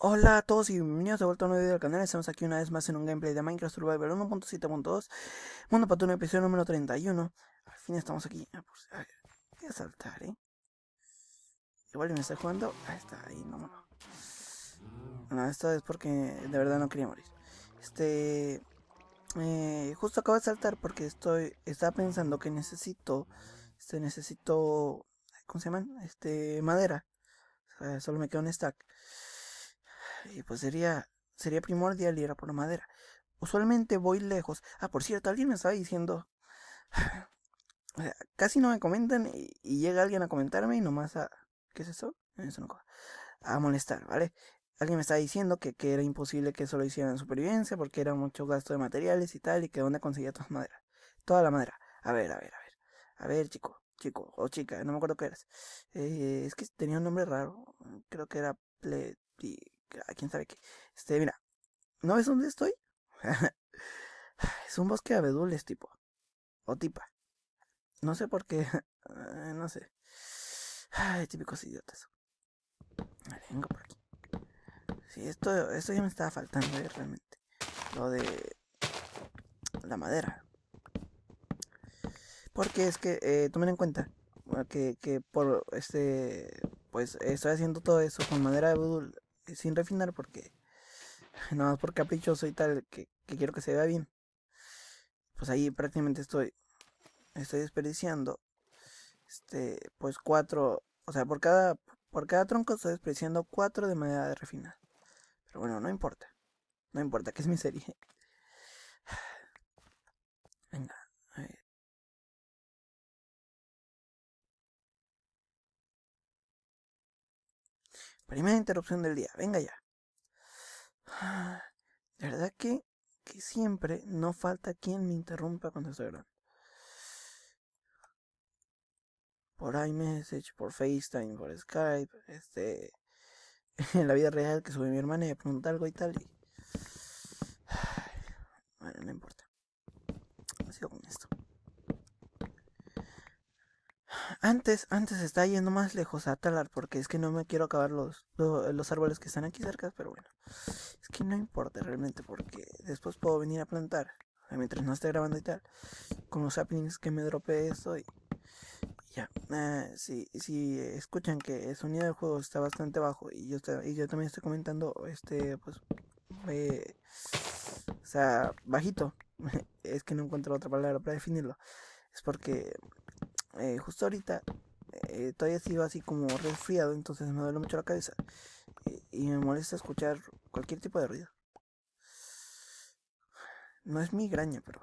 Hola a todos y bienvenidos de vuelta a un nuevo video del canal, estamos aquí una vez más en un gameplay de Minecraft Survival 1.7.2 Mundo Patrón, episodio número 31 Al fin estamos aquí, ah, pues, voy a saltar, eh Igual me está jugando, ahí está, ahí no, no No, esto es porque de verdad no quería morir Este... Eh, justo acabo de saltar porque estoy... Estaba pensando que necesito... Este, necesito... ¿Cómo se llaman? Este, madera Solo me queda un stack y pues sería, sería primordial ir a por la madera. Usualmente voy lejos. Ah, por cierto, alguien me estaba diciendo... casi no me comentan y, llega alguien a comentarme y nomás a... Ah, ¿Qué es eso? Eh, a molestar, ¿vale? Alguien me estaba diciendo que, era imposible que eso lo hicieran en supervivencia porque era mucho gasto de materiales y tal y que dónde conseguía toda madera. Toda la madera. A ver, a ver, a ver. A ver, chico, chico o chica, no me acuerdo qué eras. Eh, es que tenía un nombre raro. Creo que era Ah, quién sabe qué. Este, mira, ¿no ves dónde estoy? es un bosque de abedules, tipo. O tipa. No sé por qué. no sé. Ay, típicos idiotas. vengo por aquí. Sí, esto, esto ya me estaba faltando, eh, realmente. Lo de la madera. Porque es que, eh, tomen en cuenta ah, que, que por este, pues estoy haciendo todo eso con madera de abedul sin refinar porque nada más por caprichoso y tal que, quiero que se vea bien pues ahí prácticamente estoy estoy desperdiciando este pues cuatro o sea por cada por cada tronco estoy desperdiciando cuatro de manera de refinar pero bueno no importa no importa que es mi serie Primera interrupción del día, venga ya. De ah, verdad que, siempre no falta quien me interrumpa cuando estoy grabando. Por iMessage, por FaceTime, por Skype, este. En la vida real que sube mi hermana y me pregunta algo y tal. Bueno, no importa. Sigo con esto. Antes, antes está yendo más lejos a talar porque es que no me quiero acabar los, los, árboles que están aquí cerca, pero bueno, es que no importa realmente porque después puedo venir a plantar mientras no esté grabando y tal, con los saplings que me dropeé esto y, ya. Ah, si, escuchan que el sonido del juego está bastante bajo y yo, y yo también estoy comentando, este, pues, eh, o sea, bajito, es que no encuentro otra palabra para definirlo, es porque eh, justo ahorita eh, todavía sigo así como resfriado, entonces me duele mucho la cabeza y me molesta escuchar cualquier tipo de ruido. No es migraña, pero,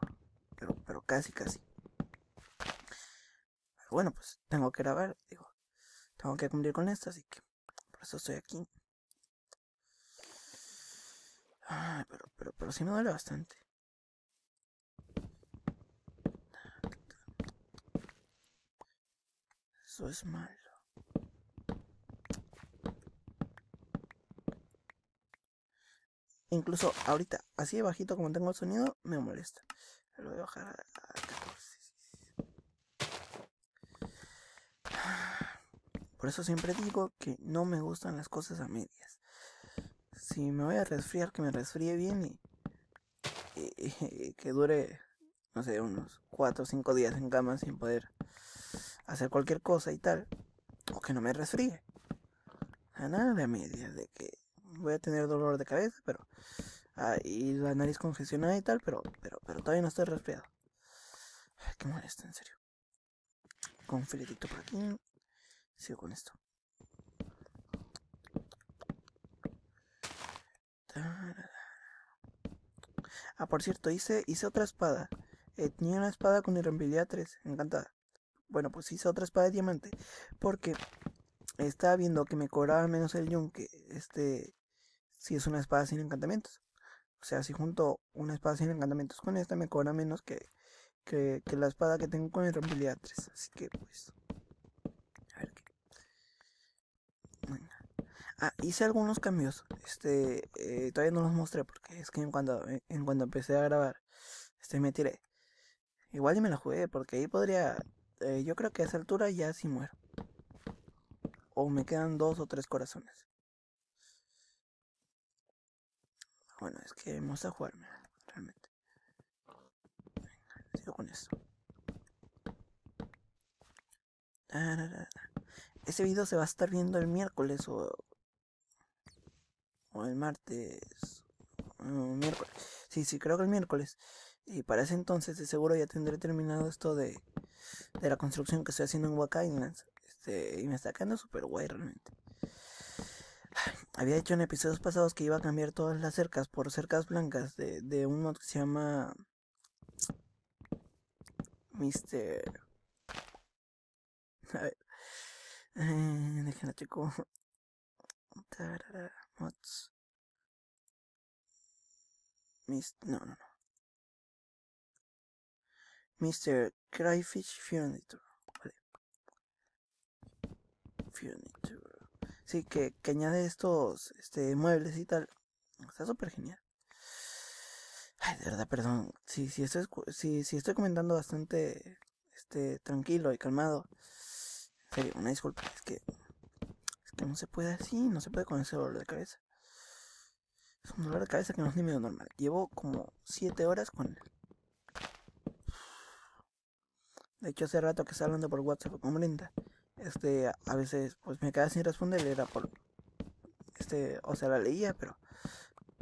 pero, casi, casi. bueno, pues tengo que grabar, digo, tengo que cumplir con esto, así que por eso estoy aquí. Ay, pero, pero, pero sí me duele bastante. Eso es malo. Incluso ahorita, así de bajito como tengo el sonido, me molesta. Lo voy a bajar a 14. Por eso siempre digo que no me gustan las cosas a medias. Si me voy a resfriar, que me resfríe bien y que dure, no sé, unos 4 o 5 días en cama sin poder hacer cualquier cosa y tal, o que no me resfríe. A nada de a mí de que voy a tener dolor de cabeza, pero. y la nariz congestionada y tal, pero, pero, pero todavía no estoy resfriado. Ay, qué molesta, en serio. Con filetito por aquí. Sigo con esto. Ah, por cierto, hice, hice otra espada. Eh, tenía una espada con irrembilidad 3, encantada. Bueno, pues hice otra espada de diamante. Porque estaba viendo que me cobraba menos el yunque. Este. Si es una espada sin encantamientos. O sea, si junto una espada sin encantamientos con esta, me cobra menos que, que, la espada que tengo con habilidad 3. Así que, pues. A ver qué. Ah, hice algunos cambios. Este. Eh, todavía no los mostré porque es que en cuando eh, en empecé a grabar, este me tiré. Igual y me la jugué porque ahí podría eh, yo creo que a esa altura ya sí muero. O me quedan dos o tres corazones. Bueno, es que vamos a jugarme, realmente. Venga, sigo con eso Ese video se va a estar viendo el miércoles o, o el martes. miércoles. Sí, sí, creo que el miércoles. Y para ese entonces de seguro ya tendré terminado esto de, de la construcción que estoy haciendo en Wakainas. Este, y me está quedando súper guay realmente. Había dicho en episodios pasados que iba a cambiar todas las cercas por cercas blancas de, de un mod que se llama. Mister. A ver. Eh, chico. mods. No, no, no. Mr. Cryfish Furniture. Furniture. Sí, que, que añade estos este, muebles y tal. Está súper genial. Ay, de verdad, perdón. Si, estoy, estoy comentando bastante este, tranquilo y calmado. serio, una disculpa. Es que, es que no se puede así. No se puede con ese dolor de cabeza. Es un dolor de cabeza que no es ni medio normal. Llevo como 7 horas con él. De hecho, hace rato que estaba hablando por WhatsApp con Brenda, este, a veces pues me quedaba sin responder, era por, este, o sea, la leía, pero,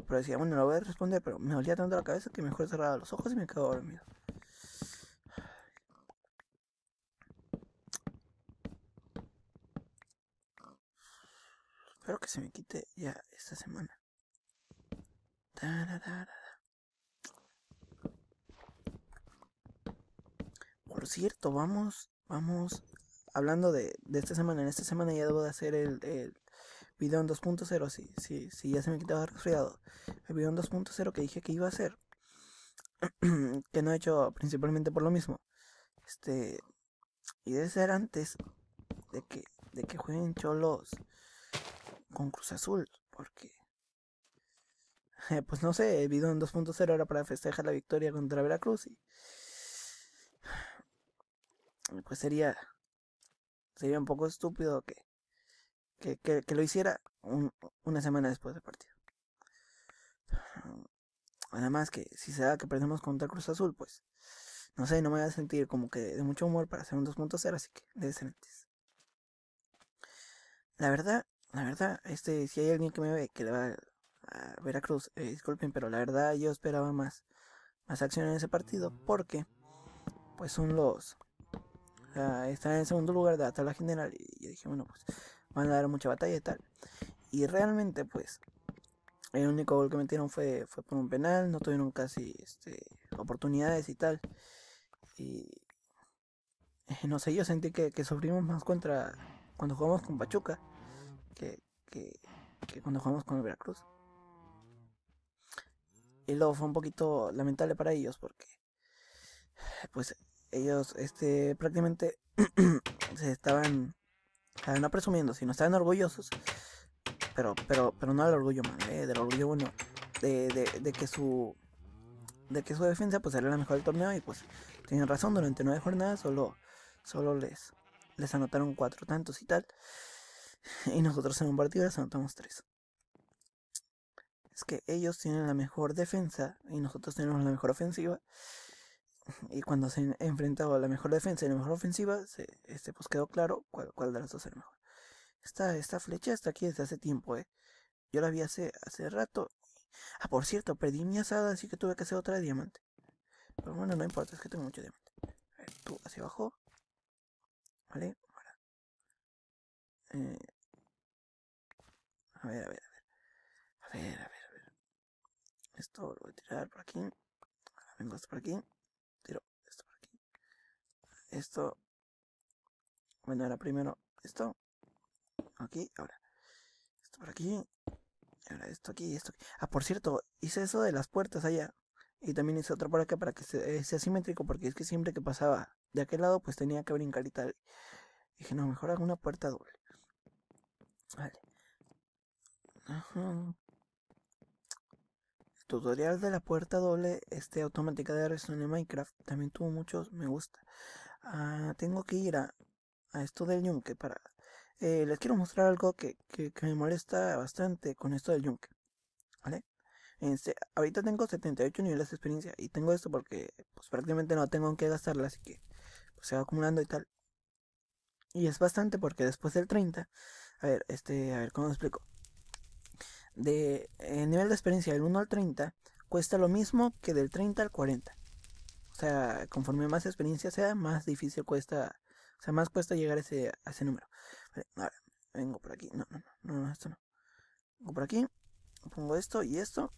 pero decía, bueno, no voy a responder, pero me dolía tanto la cabeza que mejor cerraba los ojos y me quedaba dormido. Espero que se me quite ya esta semana. Por cierto, vamos, vamos, hablando de, de esta semana, en esta semana ya debo de hacer el, el video en 2.0, sí, sí, sí, ya se me quitaba resfriado. El video en 2.0 que dije que iba a hacer, que no he hecho principalmente por lo mismo. Este, y debe ser antes de que, de que jueguen cholos con Cruz Azul, porque... pues no sé, el video en 2.0 era para festejar la victoria contra Veracruz y pues sería, sería un poco estúpido que, que, lo hiciera una semana después del partido. Nada más que si se da que perdemos contra Cruz Azul, pues no sé, no me voy a sentir como que de mucho humor para hacer un 2.0, así que antes La verdad, la verdad, este, si hay alguien que me ve que le va a Veracruz, Cruz eh, disculpen, pero la verdad yo esperaba más, más acción en ese partido porque pues son los sea, está en segundo lugar de la tabla general. Y yo dije, bueno, pues van a dar mucha batalla y tal. Y realmente, pues, el único gol que metieron fue, fue por un penal, no tuvieron casi este, oportunidades y tal. Y eh, no sé, yo sentí que, que sufrimos más contra cuando jugamos con Pachuca que, que cuando jugamos con el Veracruz. Y luego fue un poquito lamentable para ellos porque pues ellos este, prácticamente se estaban, no presumiendo, sino estaban orgullosos, pero, pero, pero no del orgullo mal, ¿eh? del orgullo bueno, de, de, de, que su de que su defensa pues era la mejor del torneo y pues tienen razón, durante nueve jornadas solo, solo les, les anotaron cuatro tantos y tal, y nosotros en un partido les anotamos tres. Es que ellos tienen la mejor defensa y nosotros tenemos la mejor ofensiva y cuando se enfrentado a la mejor defensa y la mejor ofensiva, este, pues quedó claro cuál, de las dos era mejor. Esta, esta flecha está aquí desde hace tiempo, ¿eh? Yo la vi hace, hace rato. Ah, por cierto, perdí mi asada, así que tuve que hacer otra diamante. Pero bueno, no importa, es que tengo mucho diamante. A ver, tú hacia abajo. ¿Vale? Eh. a ver, a ver, a ver. A ver, a ver, a ver. Esto lo voy a tirar por aquí. vengo hasta por aquí esto. Bueno, era primero esto. Aquí, ahora. Esto por aquí. Ahora esto aquí y esto aquí. Ah, por cierto, hice eso de las puertas allá. Y también hice otro por acá para que eh, sea, simétrico, porque es que siempre que pasaba de aquel lado, pues tenía que brincar y tal. Dije, no, mejor hago una puerta doble. Vale. Ajá. El tutorial de la puerta doble, este automática de Redstone en Minecraft, también tuvo muchos me gusta. Ah, tengo que ir a, esto del yunque para... Eh, les quiero mostrar algo que, me molesta bastante con esto del yunque. ¿Vale? Este, ahorita tengo 78 niveles de experiencia y tengo esto porque pues, prácticamente no tengo en qué gastarla, así que pues, se va acumulando y tal. Y es bastante porque después del 30... A ver, este, a ver, ¿cómo lo explico? De eh, nivel de experiencia del 1 al 30 cuesta lo mismo que del 30 al 40. O sea, conforme más experiencia sea, más difícil cuesta, o sea, más cuesta llegar a ese, número. ahora, vengo por aquí, no, no, no, no, esto no. Vengo por aquí, pongo esto y esto,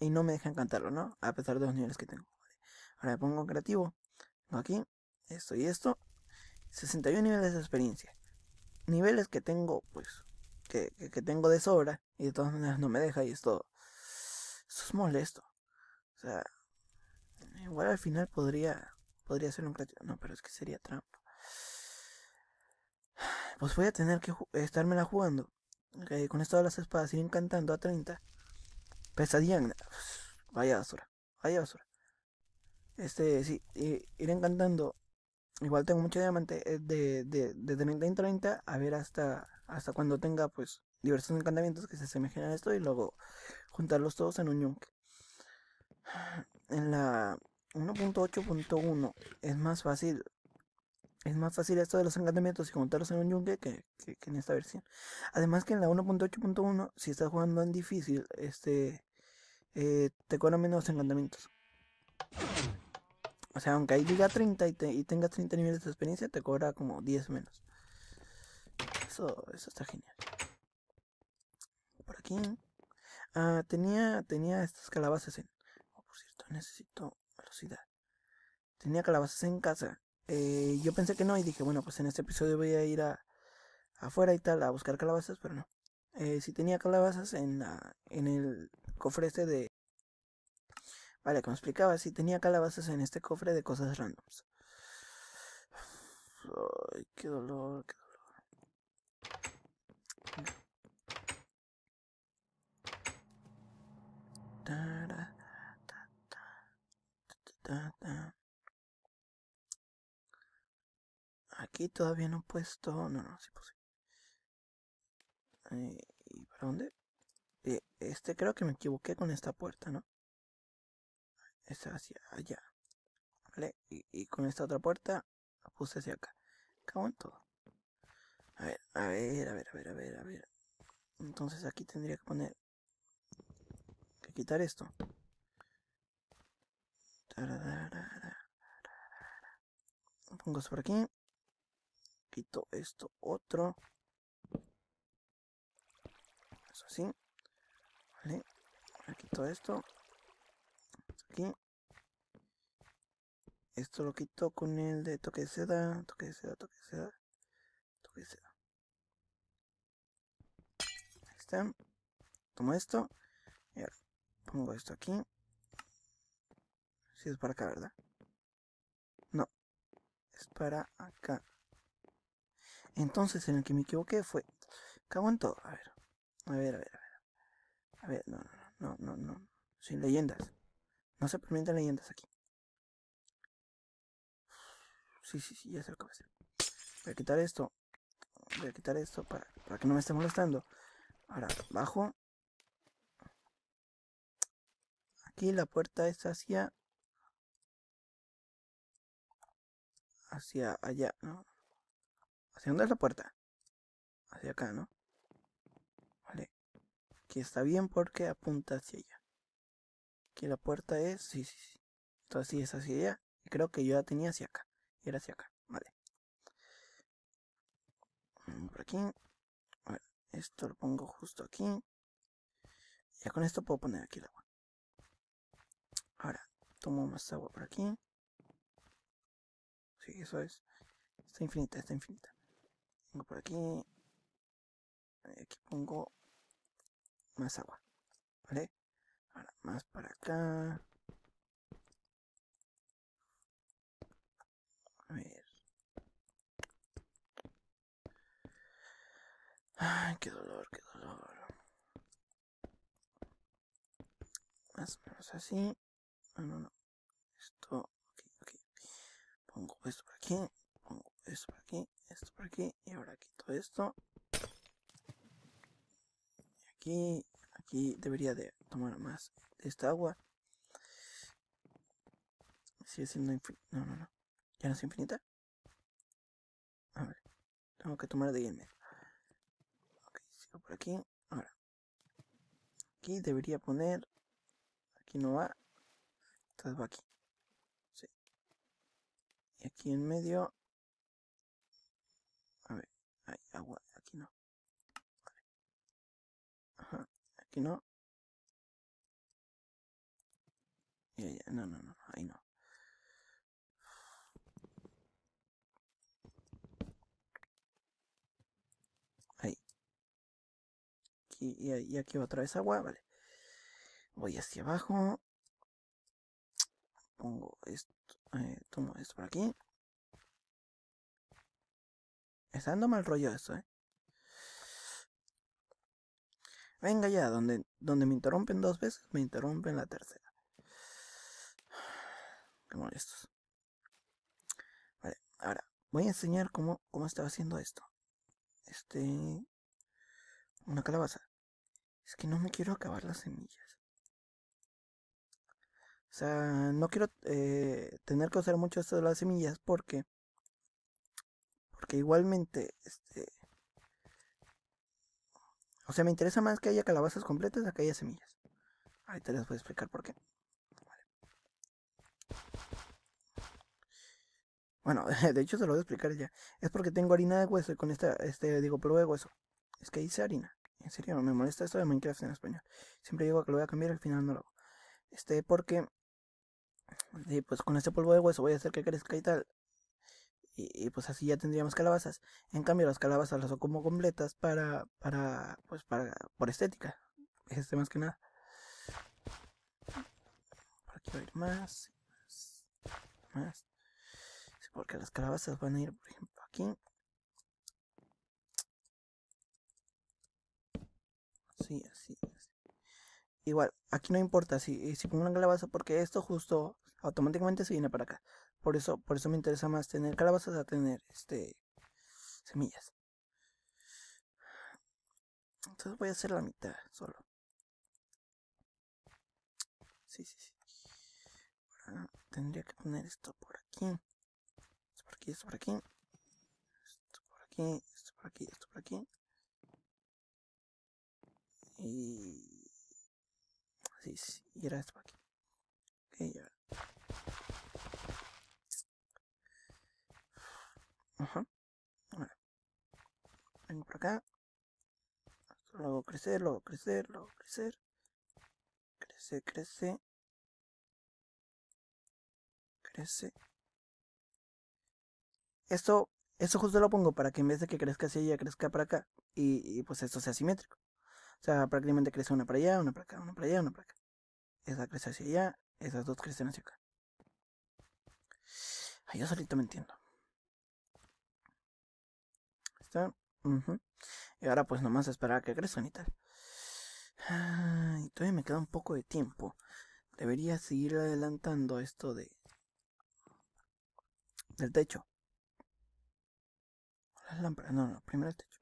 y no me deja encantarlo, ¿no? A pesar de los niveles que tengo. Ahora pongo creativo, vengo aquí, esto y esto, 61 niveles de experiencia. Niveles que tengo, pues, que, que tengo de sobra, y de todas maneras no me deja, y esto, esto es molesto. O sea, Igual al final podría, podría ser un No, pero es que sería trampa. Pues voy a tener que estármela jugando. con esto de las espadas Ir encantando a 30. Pesadilla. Pues, vaya basura. Vaya basura. Este, sí, ir encantando. Igual tengo mucho diamante eh, de, de, 30 en 30. A ver hasta, hasta cuando tenga, pues, diversos encantamientos que se asemejen a esto. Y luego juntarlos todos en un yunque. En la, 1.8.1 es más fácil. Es más fácil esto de los encantamientos y juntarlos en un yunque que, en esta versión. Además que en la 1.8.1, si estás jugando en difícil, este eh, te cobra menos encantamientos. O sea, aunque ahí diga 30 y, te, tengas 30 niveles de experiencia, te cobra como 10 menos. Eso, eso está genial. Por aquí. Ah, tenía, tenía estas calabazas en... Oh, por cierto, necesito Tenía calabazas en casa. Eh, yo pensé que no y dije, bueno, pues en este episodio voy a ir a, afuera y tal a buscar calabazas, pero no. Eh, si tenía calabazas en, la, en el cofre este de... Vale, como explicaba, Si tenía calabazas en este cofre de cosas randoms. Ay, qué dolor, qué dolor ta, Aquí todavía no he puesto. No, no, sí puse. Eh, ¿Y para dónde? Eh, este creo que me equivoqué con esta puerta, ¿no? Esta hacia allá. ¿Vale? Y, y con esta otra puerta la puse hacia acá. Cago en todo. A ver, a ver, a ver, a ver, a ver, a ver. Entonces aquí tendría que poner... Que quitar esto. Pongo esto por aquí. Quito esto otro. Eso así. Vale. Ahora quito esto. aquí. Esto lo quito con el de toque de seda, toque de seda, toque de seda, toque de seda. Ahí está. Tomo esto. Y ahora pongo esto aquí es para acá, ¿verdad? No. Es para acá. Entonces, en el que me equivoqué fue... Cago en todo. A ver. A ver, a ver, a ver. A ver, no, no, no, no, no. Sin leyendas. No se permiten leyendas aquí. Sí, sí, sí, ya sé lo que voy a hacer. Voy a quitar esto. Voy a quitar esto para, para que no me esté molestando. Ahora, bajo. Aquí la puerta es hacia hacia allá, ¿no? ¿Hacia dónde es la puerta? Hacia acá, ¿no? Vale. que está bien porque apunta hacia allá. Aquí la puerta es... Sí, sí, sí. Entonces sí es hacia allá. Y creo que yo la tenía hacia acá. Y era hacia acá. Vale. Mm, por aquí. esto lo pongo justo aquí. Ya con esto puedo poner aquí el agua. Ahora, tomo más agua por aquí. Sí, eso es. Está infinita, está infinita. Vengo por aquí. Aquí pongo más agua. ¿Vale? Ahora más para acá. A ver. Ay, qué dolor, qué dolor. Más o menos así. No, no, no pongo esto por aquí, pongo esto por aquí, esto por aquí, y ahora quito esto. Y aquí, aquí debería de tomar más de esta agua. Sigue siendo infinita. No, no, no. ¿Ya no es infinita? A ver. Tengo que tomar de ahí Ok, sigo por aquí. Ahora. Aquí debería poner... Aquí no va. Entonces va aquí aquí en medio. A ver, hay agua, aquí no. aquí no. Y no, no, no, ahí no. Ahí. Aquí, y, y aquí otra vez agua, vale. Voy hacia abajo pongo esto, eh, tomo esto por aquí. Está dando mal rollo esto, eh. Venga ya, donde, donde me interrumpen dos veces, me interrumpen la tercera. Qué molestos. Vale, ahora voy a enseñar cómo, cómo estaba haciendo esto. Este. Una calabaza. Es que no me quiero acabar las semillas. O sea, no quiero eh, tener que usar mucho esto de las semillas porque porque igualmente este o sea, me interesa más que haya calabazas completas a que haya semillas. te les voy a explicar por qué. Bueno, de hecho se lo voy a explicar ya. Es porque tengo harina de hueso y con esta, este, digo, pero de hueso. Es que hice harina. En serio, no me molesta esto de Minecraft en español. Siempre digo que lo voy a cambiar, al final no lo hago. Este, porque y pues con este polvo de hueso voy a hacer que crezca y tal. Y, pues así ya tendríamos calabazas. En cambio las calabazas las como completas para, para, pues para, por estética. Este más que nada. Por aquí va a ir más, más, más. porque las calabazas van a ir, por ejemplo, aquí. así, así. Igual, aquí no importa si, si pongo una calabaza porque esto justo automáticamente se viene para acá. Por eso, por eso me interesa más tener calabazas a tener este semillas. Entonces voy a hacer la mitad solo. Sí, sí, sí. Ah, tendría que poner esto por aquí. Esto por aquí, esto por aquí. Esto por aquí, esto por aquí, esto por aquí. Y... Sí, sí, y era esto por aquí. Ok, ahora Vengo por acá. Lo crecer, luego crecer, luego crecer. Crece, crece. Crece. Esto, esto justo lo pongo para que en vez de que crezca hacia allá, crezca para acá. Y, pues esto sea simétrico. O sea, prácticamente crece una para allá, una para acá, una para allá, una para acá. Esa crece hacia allá, esas dos crecen hacia acá. Ay, yo solito me entiendo. Y ahora pues nomás esperar a que crezcan y tal. Ah, y todavía me queda un poco de tiempo. Debería seguir adelantando esto de... Del techo. Las lámparas. No, no, primero el techo.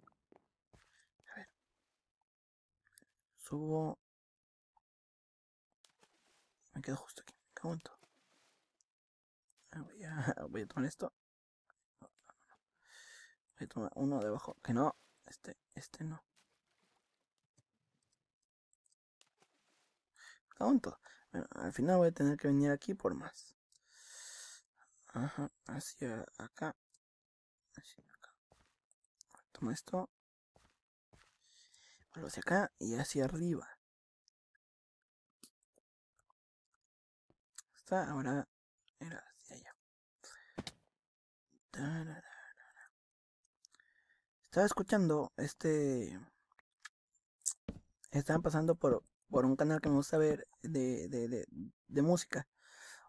A ver. Subo. Me quedo justo aquí. Me cago en todo. Ah, voy voy a tomar esto uno debajo. Que no. Este, este no. Cago al final voy a tener que venir aquí por más. Ajá, hacia acá. Así acá. Toma esto. Vuelvo hacia acá y hacia arriba. Está ahora. Era hacia allá. Estaba escuchando este. Estaban pasando por, por un canal que me gusta ver de, música.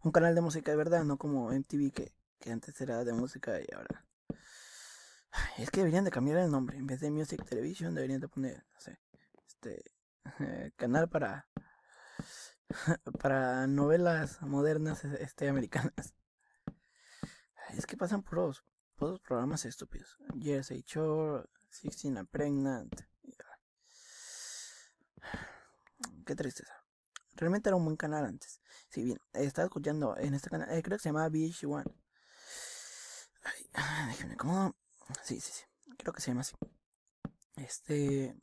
Un canal de música de verdad, no como MTV que, que antes era de música y ahora. Es que deberían de cambiar el nombre. En vez de Music Television deberían de poner, no sé, este eh, canal para para novelas modernas este americanas. Es que pasan por puros los programas estúpidos. Jersey Shore, Sixteen Pregnant. Qué tristeza. Realmente era un buen canal antes. Si bien, estaba escuchando en este canal, eh, creo que se llama Beach One Ay, déjenme cómodo. Sí, sí, sí. Creo que se llama así. Este.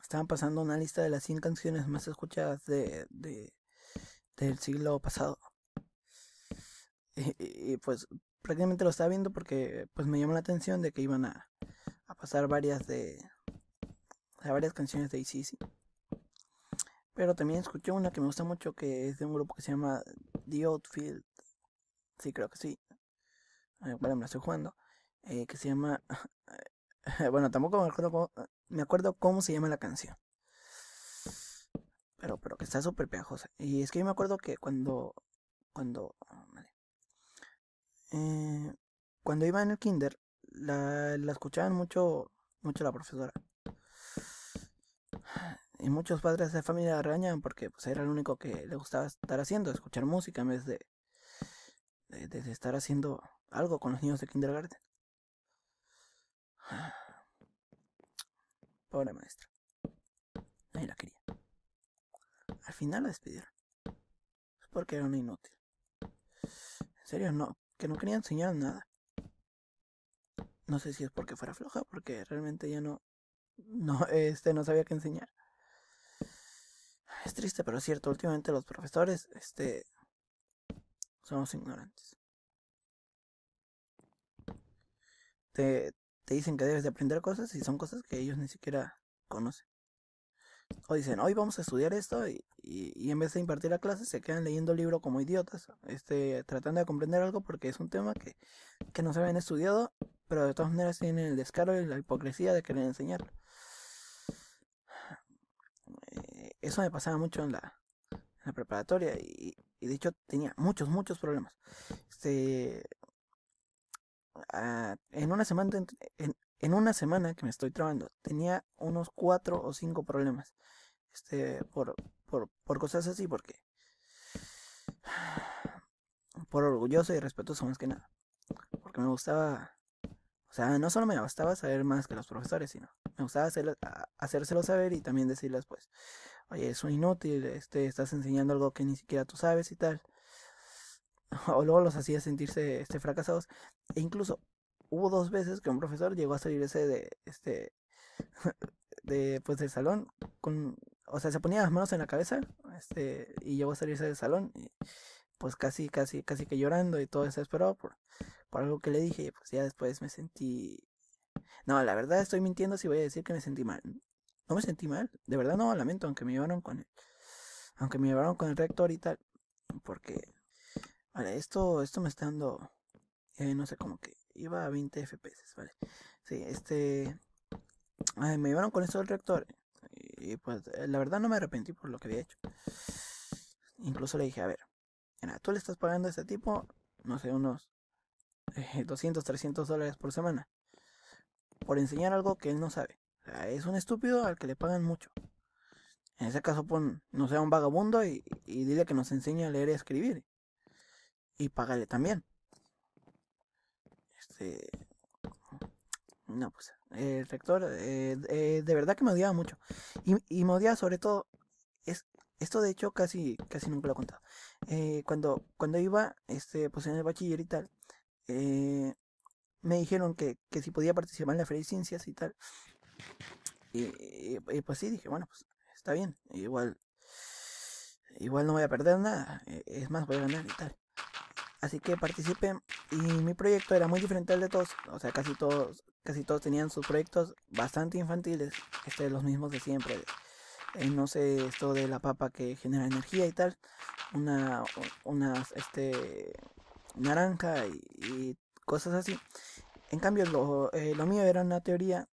Estaban pasando una lista de las 100 canciones más escuchadas de, del siglo pasado. y, pues prácticamente lo estaba viendo porque pues me llamó la atención de que iban a, a pasar varias de varias canciones de ICC. Pero también escuché una que me gusta mucho que es de un grupo que se llama The Outfield. Sí, creo que sí. Bueno, me la estoy jugando. Eh, que se llama... bueno, tampoco me acuerdo, cómo, me acuerdo cómo se llama la canción. Pero, pero que está súper pegajosa. Y es que yo me acuerdo que cuando... Cuando... Ah, eh, cuando iba en el kinder, la, escuchaban mucho, mucho la profesora. Y muchos padres de familia la regañaban porque pues, era lo único que le gustaba estar haciendo, escuchar música en vez de, de, estar haciendo algo con los niños de kindergarten. Pobre maestra. Nadie la quería. Al final la despidieron. porque era una inútil. En serio, no que no quería enseñar nada. No sé si es porque fuera floja, porque realmente ya no, no, este, no sabía qué enseñar. Es triste, pero es cierto, últimamente los profesores, este, somos ignorantes. Te, te dicen que debes de aprender cosas y son cosas que ellos ni siquiera conocen o dicen, hoy vamos a estudiar esto y, y, en vez de impartir la clase se quedan leyendo el libro como idiotas, este, tratando de comprender algo porque es un tema que, no se habían estudiado, pero de todas maneras tienen el descaro y la hipocresía de querer enseñarlo. Eh, eso me pasaba mucho en la, preparatoria y, y, de hecho tenía muchos, muchos problemas. Este, ah, en una semana, en, en una semana que me estoy trabando, tenía unos cuatro o cinco problemas. Este, por, por, cosas así, porque. Por orgulloso y respetuoso más que nada. Porque me gustaba. O sea, no solo me gustaba saber más que los profesores, sino me gustaba hacer, hacérselo saber y también decirles, pues, oye, es un inútil, este, estás enseñando algo que ni siquiera tú sabes y tal. O luego los hacía sentirse este, fracasados. E incluso hubo dos veces que un profesor llegó a salirse de este de pues del salón con o sea se ponía las manos en la cabeza este y llegó a salirse del salón pues casi casi casi que llorando y todo desesperado por por algo que le dije y pues ya después me sentí no la verdad estoy mintiendo si voy a decir que me sentí mal no me sentí mal de verdad no lamento aunque me llevaron con el aunque me llevaron con el rector y tal porque vale esto esto me está dando eh, no sé cómo que iba a 20 FPS, ¿vale? Sí, este... me llevaron con esto el reactor. Y, pues eh, la verdad no me arrepentí por lo que había hecho. Incluso le dije, a ver, tú le estás pagando a este tipo, no sé, unos 200, eh, 300 dólares por semana. Por enseñar algo que él no sabe. es un estúpido al que le pagan mucho. En ese caso, pon, no sea un vagabundo y, y dile que nos enseñe a leer y a escribir. Y págale también. Este, no, pues eh, el rector eh, eh, de verdad que me odiaba mucho. Y, me odiaba sobre todo, es, esto de hecho casi, casi nunca lo he contado. cuando, cuando iba este, pues en el bachiller y tal, me dijeron que, si podía participar en la Feria de Ciencias y tal. Y, y, pues sí, dije, bueno, pues está bien, igual, igual no voy a perder nada, es más, voy a ganar y tal. Así que participen. Y mi proyecto era muy diferente al de todos. O sea, casi todos, casi todos tenían sus proyectos bastante infantiles. Este, los mismos de siempre. Eh, no sé, esto de la papa que genera energía y tal. Una, unas, este, naranja y, cosas así. En cambio, eh, lo, mío era una teoría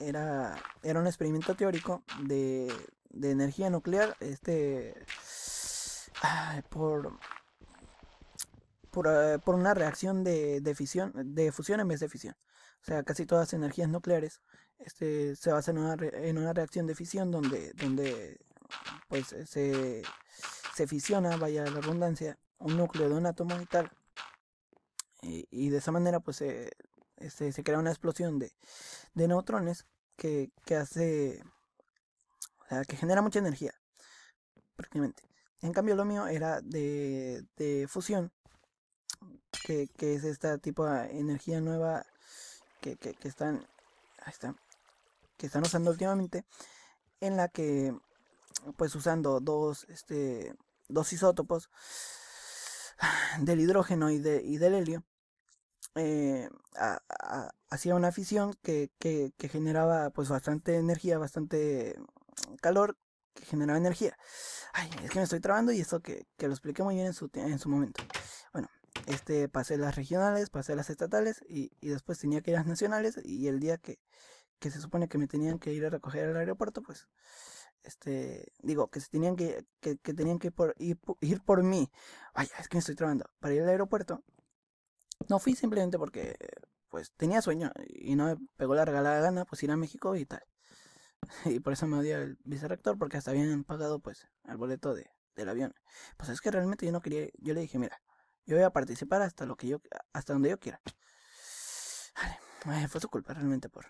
era, era, un experimento teórico de, de energía nuclear este, por, eh, por, una reacción de, fisión, de fusión en vez de fisión. O sea, casi todas las energías nucleares este, se basan en una, en una reacción de fisión donde, donde pues, eh, se, se fisiona, vaya la redundancia, un núcleo de un átomo y tal. Y, de esa manera pues eh, se, este, se crea una explosión de, de neutrones que, que hace, que genera mucha energía, prácticamente. En cambio lo mío era de, de fusión, que, es esta tipo de energía nueva que, están, que están usando últimamente, en la que, pues usando dos, este, dos isótopos del hidrógeno y, de, y del helio, eh, hacía una fisión que, que, generaba pues bastante energía, bastante calor, que generaba energía. es que me estoy trabando y eso que, lo expliqué muy bien en su, en su momento este, pasé las regionales, pasé las estatales y, después tenía que ir a las nacionales y el día que, se supone que me tenían que ir a recoger al aeropuerto, pues, este, digo, que se tenían que, que, tenían que ir por, ir, por mí. Vaya, es que me estoy trabando. Para ir al aeropuerto, no fui simplemente porque, pues, tenía sueño y no me pegó la regalada gana, pues, ir a México y tal. Y por eso me odia el vicerrector, porque hasta habían pagado, pues, el boleto del avión. Pues es que realmente yo no quería, yo le dije, mira, yo voy a participar hasta lo que yo hasta donde yo quiera. Vale, fue su culpa realmente por,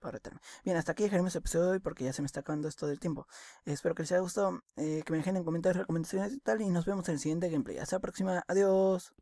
por retarme. Bien, hasta aquí dejaremos el episodio de hoy porque ya se me está acabando esto del tiempo. Espero que les haya gustado, eh, que me dejen en comentarios recomendaciones y tal, y nos vemos en el siguiente gameplay. Hasta la próxima, adiós.